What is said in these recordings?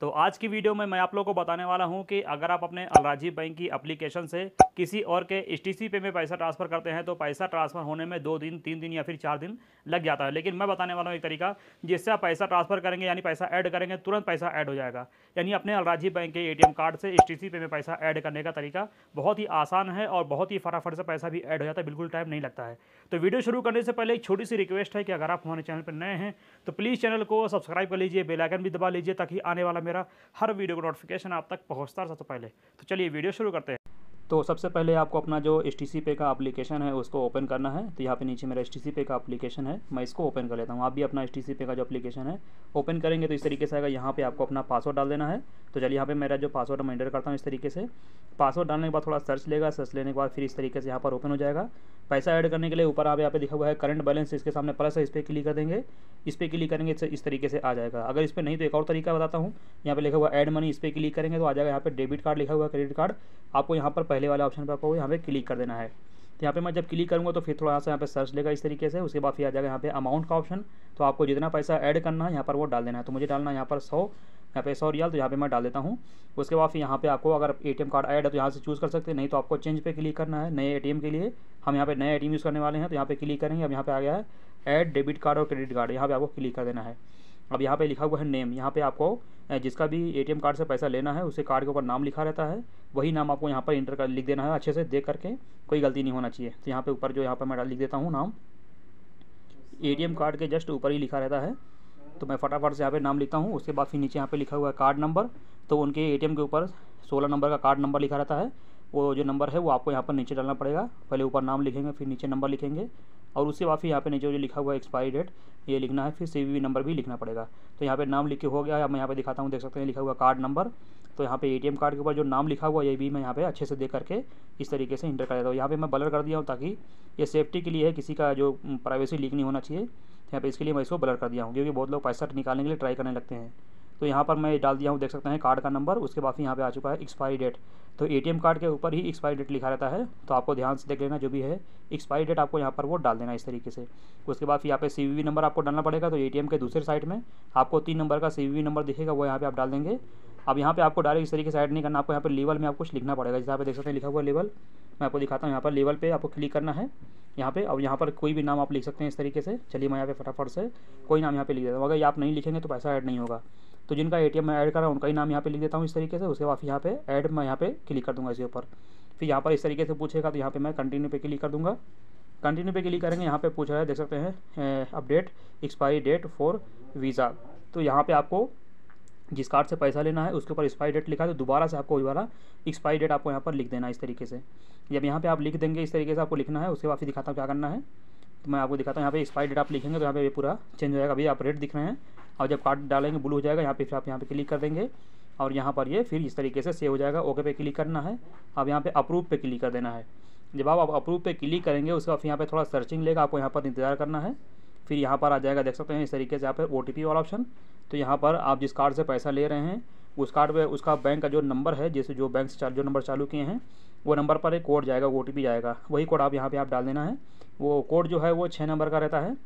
तो आज की वीडियो में मैं आप लोगों को बताने वाला हूं कि अगर आप अपने अलराजी बैंक की एप्लीकेशन से किसी और के एस पे में पैसा ट्रांसफ़र करते हैं तो पैसा ट्रांसफ़र होने में दो दिन तीन दिन या फिर चार दिन लग जाता है लेकिन मैं बताने वाला हूँ एक तरीका जिससे आप पैसा ट्रांसफ़र करेंगे यानी पैसा ऐड करेंगे तुरंत पैसा ऐड हो जाएगा यानी अपने अलराजी बैंक के ए कार्ड से एस पे में पैसा ऐड करने का तरीका बहुत ही आसान है और बहुत ही फटाफट से पैसा भी ऐड हो जाता है बिल्कुल टाइम नहीं लगता है तो वीडियो शुरू करने से पहले एक छोटी सी रिक्वेस्ट है कि अगर आप हमारे चैनल पर नए हैं तो प्लीज़ चैनल को सब्सक्राइब कर लीजिए बेलाइकन भी दबा लीजिए ताकि आने वाला मेरा हर वीडियो का नोटिफिकेशन आप तक पहुँचता तो पहले तो चलिए वीडियो शुरू करते हैं तो सबसे पहले आपको अपना जो एस टी पे का एप्लीकेशन है उसको ओपन करना है तो यहाँ पे नीचे मेरा एस टी पे का एप्लीकेशन है मैं इसको ओपन कर लेता हूँ आप भी अपना एस टी पे का जो एप्लीकेशन है ओपन करेंगे तो इस तरीके से आएगा यहाँ पे आपको अपना पासवर्ड डाल देना है तो चलिए यहाँ पे मेरा जो पासवर्ड मैं एंटर करता हूँ इस तरीके से पासवर्ड डालने के बाद थोड़ा सर्च लेगा सर्च लेने के बाद फिर इस तरीके से यहाँ पर ओपन हो जाएगा पैसा ऐड करने के लिए ऊपर आप यहाँ पे दिखा हुआ है करंट बैलेंस इसके सामने प्लस है इस पर क्लिक कर देंगे इस पर क्लिक करेंगे तो इस तरीके से आ जाएगा अगर इस पर नहीं तो एक और तरीका बताता हूँ यहाँ पे लिखा हुआ ऐड मनी इस पर क्लिक करेंगे तो आ जाएगा यहाँ पे डेबिट कार्ड लिखा हुआ क्रेडिट कार्ड आपको यहाँ पर पहले वाले ऑप्शन पर आपको यहाँ पे क्लिक कर देना है तो यहाँ पे मैं जब क्लिक करूँगा तो फिर थोड़ा सा यहाँ पे सर्च लेगा इस तरीके से उसके बाद फिर आ जाएगा यहाँ पे अमाउंट का ऑप्शन तो आपको जितना पैसा ऐड करना है यहाँ पर वो डाल देना है तो मुझे डालना है यहाँ पर सौ यहाँ पे सौ रियाल तो यहाँ पे मैं डाल देता हूँ उसके बाद फिर यहाँ पे आपको अगर ए कार्ड ऐड है तो यहाँ से चूज़ कर सकते हैं नहीं तो आपको चेंज पे क्लिक करना है नए ए के लिए हम यहाँ पे नए ए यूज़ करने वाले हैं तो यहाँ पे क्लिक करेंगे अब यहाँ पे आ गया है ऐड डेबिट कार्ड और क्रेडिट कार्ड यहाँ पे आपको क्लिक कर देना है अब यहाँ पे लिखा हुआ है नेम यहाँ पे आपको जिसका भी एटीएम कार्ड से पैसा लेना है उसे कार्ड के ऊपर नाम लिखा रहता है वही नाम आपको यहाँ पर इंटर कर लिख देना है अच्छे से देख करके कोई गलती नहीं होना चाहिए तो यहाँ पर ऊपर जो यहाँ पर मैं लिख देता हूँ नाम ए कार्ड के जस्ट ऊपर ही लिखा रहता है तो मैं फटाफट से यहाँ पे नाम लिखता हूँ उसके बाद फिर नीचे यहाँ पे लिखा हुआ है कार्ड नंबर तो उनके ए के ऊपर सोलह नंबर का कार्ड नंबर लिखा रहता है वो जो नंबर है वो आपको यहाँ पर नीचे डालना पड़ेगा पहले ऊपर नाम लिखेंगे फिर नीचे नंबर लिखेंगे और उसके बाद फिर यहाँ पे नीचे जो लिखा हुआ एक्सपायरी डेट ये लिखना है फिर सी नंबर भी लिखना पड़ेगा तो यहाँ पे नाम के हो गया मैं यहाँ पे दिखाता हूँ देख सकते हैं लिखा हुआ कार्ड नंबर तो यहाँ पे एटीएम कार्ड के ऊपर जो नाम लिखा हुआ ये भी मैं यहाँ पे अच्छे से देख करके इस तरीके से इंटर कर देता हूँ यहाँ पर मैं ब्लर कर दिया हूँ ताकि ये सेफ्टी के लिए है किसी का जो प्राइवेसी लीक नहीं होना चाहिए तो यहाँ पर इसके लिए मैं इसको ब्लर कर दिया हूँ क्योंकि बहुत लोग पैसा निकालने के लिए ट्राई करने लगते हैं तो यहाँ पर मैं डाल दिया हूँ देख सकते हैं कार्ड का नंबर उसके बाद यहाँ पर आ चुका है एक्सपायरी डेट तो एटीएम कार्ड के ऊपर ही एक्सपायरी डेट लिखा रहता है तो आपको ध्यान से देख लेना जो भी है एक्सपायरी डेट आपको यहाँ पर वो डाल देना इस तरीके से उसके बाद फिर यहाँ पे सीवीवी नंबर आपको डालना पड़ेगा तो एटीएम के दूसरे साइड में आपको तीन नंबर का सीवीवी नंबर दिखेगा वो यहाँ पर आप डाल देंगे अब यहाँ पे आपको डायरेक्ट इस तरीके से ऐड नहीं करना आपको यहाँ पर लेवल में आपको कुछ लिखना पड़ेगा जैसे आप देख सकते हैं लिखा हुआ लेवल मैं आपको दिखाता हूँ यहाँ पर लेवल पे आपको क्लिक करना है यहाँ पे अब यहाँ पर कोई भी नाम आप लिख सकते हैं इस तरीके से चलिए मैं यहाँ पे फटाफट से कोई नाम यहाँ पे लिख देता हूँ अगर आप नहीं लिखेंगे तो पैसा ऐड नहीं होगा तो जिनका ए मैं ऐड हूँ उनका ही नाम यहाँ पे लिख देता हूँ इस तरीके से उसके बाद यहाँ पे ऐड मैं यहाँ पे क्लिक कर दूँगा इसके ऊपर फिर यहाँ पर इस तरीके से पूछेगा तो यहाँ पे मैं कंटिन्यू पे क्लिक कर दूँगा कंटिन्यू पे क्लिक करेंगे यहाँ पे पूछ रहा है देख सकते हैं update expiry date for Visa तो यहाँ पे आपको जिस कार्ड से पैसा लेना है उसके ऊपर एक्सपायरी डेट लिखा है तो दोबारा से आपको दोबारा एक्सपायरी डेट आपको यहाँ पर लिख देना है इस तरीके से जब यहाँ पे आप लिख देंगे इस तरीके से आपको लिखना है उसके बाद फिर दिखाता हूँ क्या करना है तो मैं आपको दिखाता हूँ यहाँ पे एक्सपायरी डेट आप लिखेंगे तो यहाँ पे पूरा चेंज हो जाएगा अभी आप रेट दिख रहे हैं और जब कार्ड डालेंगे ब्लू हो जाएगा यहाँ पे फिर आप यहाँ पे क्लिक कर देंगे और यहाँ पर ये फिर इस तरीके से सेव हो जाएगा ओके पे क्लिक करना है अब यहाँ पे अप्रूव पे क्लिक कर देना है जब आप अप्रूव पे क्लिक करेंगे उसके बाद यहाँ पे थोड़ा सर्चिंग लेगा आपको यहाँ पर इंतजार करना है फिर यहाँ पर आ जाएगा देख सकते हैं इस तरीके से यहाँ पर ओ वाला ऑप्शन तो यहाँ पर आप जिस कार्ड से पैसा ले रहे हैं उस कार्ड पर उसका बैंक का जो नंबर है जैसे जो बैंक से जो नंबर चालू किए हैं वो नंबर पर एक कोड जाएगा ओ जाएगा वही कोड आप यहाँ पर आप डाल देना है वो कोड जो है वो छः नंबर का रहता है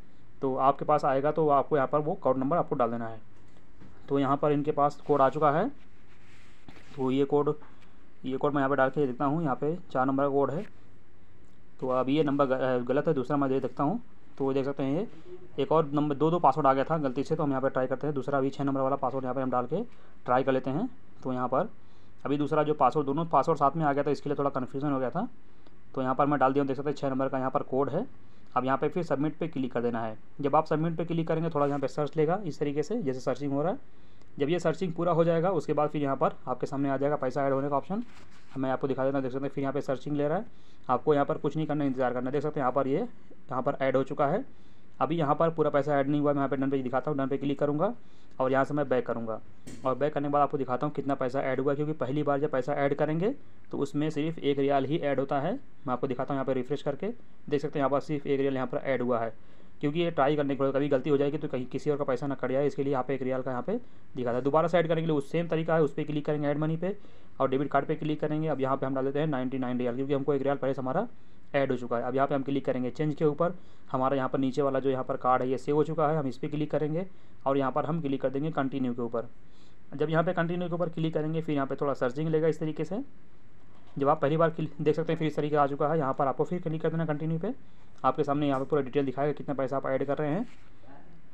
तो आपके पास आएगा तो आपको यहाँ पर वो कोड नंबर आपको डाल देना है तो यहाँ पर इनके पास कोड आ चुका है तो ये कोड ये कोड मैं यहाँ पर डाल के देखता हूँ यहाँ पे चार नंबर का कोड है तो अब ये नंबर गलत है दूसरा मैं दे देखता हूँ तो वो देख सकते हैं ये एक और नंबर दो दो पासवर्ड आ गया था गलती से तो हम यहाँ पर ट्राई करते हैं दूसरा अभी छः नंबर वाला पासवर्ड यहाँ पर हम डाल के ट्राई कर लेते हैं तो यहाँ पर अभी दूसरा जो पासवर्ड दोनों पासवर्ड साथ में आ गया था इसके लिए थोड़ा कन्फ्यूज़न हो गया था तो यहाँ पर मैं डाल दिया देख सकते हैं छः नंबर का यहाँ पर कोड है अब यहाँ पे फिर सबमिट पे क्लिक कर देना है जब आप सबमिट पे क्लिक करेंगे थोड़ा यहाँ पे सर्च लेगा इस तरीके से जैसे सर्चिंग हो रहा है जब ये सर्चिंग पूरा हो जाएगा उसके बाद फिर यहाँ पर आपके सामने आ जाएगा पैसा ऐड होने का ऑप्शन मैं आपको दिखा देता देख सकते हैं फिर यहाँ पर सर्चिंग ले रहा है आपको यहाँ पर कुछ नहीं करना इंतजार करना देख सकते हैं यहाँ पर ये यहाँ पर ऐड हो चुका है अभी यहाँ पर पूरा पैसा ऐड नहीं हुआ मैं यहाँ पर डन पे दिखाता हूँ डन पे क्लिक करूँगा और यहाँ से मैं बैक करूँगा और बैक करने के बाद आपको दिखाता हूँ कितना पैसा ऐड हुआ क्योंकि पहली बार जब पैसा ऐड करेंगे तो उसमें सिर्फ एक रियाल ही ऐड होता है मैं आपको दिखाता हूँ यहाँ पर रिफ्रेश करके देख सकते हैं यहाँ पर सिर्फ एक रियाल यहाँ पर ऐड हुआ है क्योंकि ये ट्राई करने के बाद कभी गलती हो जाएगी तो कहीं किसी और का पैसा ना कट जाए इसके लिए यहाँ पे एक रियाल का यहाँ पे दिखा था दोबारा से ऐड करने के लिए उस सेम तरीका है उस पर क्लिक करेंगे ऐड मनी पे और डेबिट कार्ड पे क्लिक करेंगे अब यहाँ पे हम डाल देते हैं नाइनटी नाइन रियाल क्योंकि हमको एक रियाल प्राइस हमारा ऐड हो चुका है अब यहाँ पे हम क्लिक करेंगे चेंज के ऊपर हमारा यहाँ पर नीचे वाला जो यहाँ पर कार्ड है ये सेव हो चुका है हम इस पर क्लिक करेंगे और यहाँ पर हम क्लिक कर देंगे कंटिन्यू के ऊपर जब यहाँ पे कंटिन्यू के ऊपर क्लिक करेंगे फिर यहाँ पे थोड़ा सर्चिंग लेगा इस तरीके से जब आप पहली बार देख सकते हैं फिर इस तरीके आ चुका है यहाँ पर आपको फिर क्लिक कर देना कंटिन्यू पर आपके सामने यहाँ पर पूरा डिटेल दिखाएगा कितना पैसा आप ऐड कर रहे हैं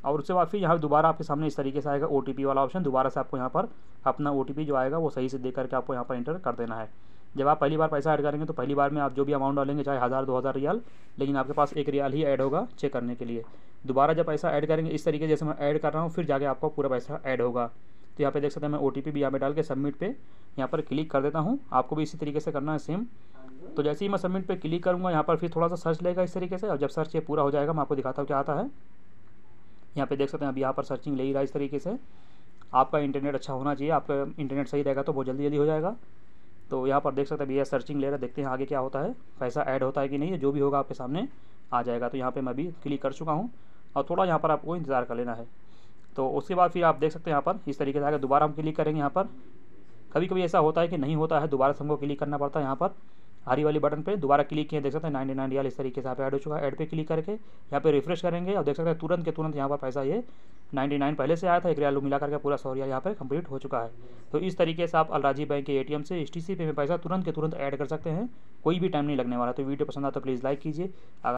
और उसके बाद फिर यहाँ दोबारा आपके सामने इस तरीके से आएगा ओ वाला ऑप्शन दोबारा से आपको यहाँ पर अपना ओ जो आएगा वो सही से देख करके आपको यहाँ पर इंटर कर देना है जब आप पहली बार पैसा ऐड करेंगे तो पहली बार में आप जो भी अमाउंट डालेंगे चाहे हज़ार दो हज़ार रियाल लेकिन आपके पास एक रियाल ही ऐड होगा चेक करने के लिए दोबारा जब पैसा ऐड करेंगे इस तरीके जैसे मैं ऐड कर रहा हूँ फिर जाके आपका पूरा पैसा ऐड होगा तो यहाँ पे देख सकते हैं मैं ओ भी यहाँ पे डाल के सबमिट पे यहाँ पर क्लिक कर देता हूँ आपको भी इसी तरीके से करना है सेम तो जैसे ही मैं सबमिट पे क्लिक करूँगा यहाँ पर फिर थोड़ा सा सर्च लेगा इस तरीके से और जब सर्च ये पूरा हो जाएगा मैं आपको दिखाता हूँ क्या आता है यहाँ पे देख सकते हैं अभी यहाँ पर सर्चिंग ले ही रहा है इस तरीके से आपका इंटरनेट अच्छा होना चाहिए आपका इंटरनेट सही रहेगा तो बहुत जल्दी जल्दी हो जाएगा तो यहाँ पर देख सकते हैं भैया सर्चिंग ले रहा है देखते हैं आगे क्या होता है पैसा ऐड होता है कि नहीं जो भी होगा आपके सामने आ जाएगा तो यहाँ पर मैं भी क्लिक कर चुका हूँ और थोड़ा यहाँ पर आपको इंतज़ार कर लेना है तो उसके बाद फिर आप देख सकते हैं यहाँ पर इस तरीके से आगे दोबारा हम क्लिक करेंगे यहाँ पर कभी कभी ऐसा होता है कि नहीं होता है दोबारा से हमको क्लिक करना पड़ता है यहाँ पर हरी वाली बटन पे दोबारा क्लिक किए देख सकते हैं नाइन्टी नाइन रियाल इस तरीके से यहाँ पे ऐड हो चुका है ऐड पे क्लिक करके यहाँ पे रिफ्रेश करेंगे और देख सकते हैं तुरंत के तुरंत यहाँ पर पैसा ये नाइन्टी नाइन पहले से आया था एक रियाल मिला करके पूरा सौ रियाल यहाँ पर कंप्लीट हो चुका है तो इस तरीके से आप अलराजी बैंक के एटीएम से एस टी में पैसा तुरंत के तुरंत ऐड कर सकते हैं कोई भी टाइम नहीं लगने वाला तो वीडियो पसंद आता तो प्लीज़ लाइक कीजिए